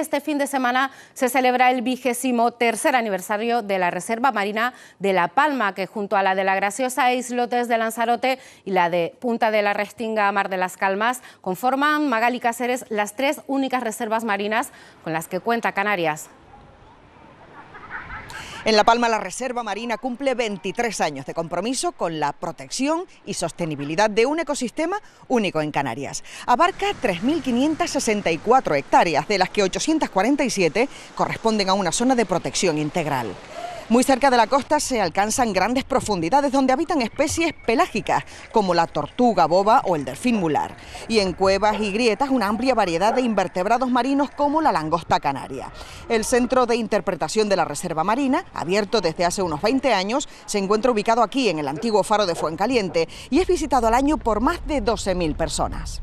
este fin de semana se celebra el vigésimo tercer aniversario de la Reserva Marina de La Palma, que junto a la de la graciosa Islotes de Lanzarote y la de Punta de la Restinga Mar de las Calmas, conforman Magali Cáceres las tres únicas reservas marinas con las que cuenta Canarias. En La Palma la Reserva Marina cumple 23 años de compromiso con la protección y sostenibilidad de un ecosistema único en Canarias. Abarca 3.564 hectáreas, de las que 847 corresponden a una zona de protección integral. Muy cerca de la costa se alcanzan grandes profundidades donde habitan especies pelágicas como la tortuga boba o el delfín mular. Y en cuevas y grietas una amplia variedad de invertebrados marinos como la langosta canaria. El Centro de Interpretación de la Reserva Marina, abierto desde hace unos 20 años, se encuentra ubicado aquí en el antiguo faro de Fuencaliente y es visitado al año por más de 12.000 personas.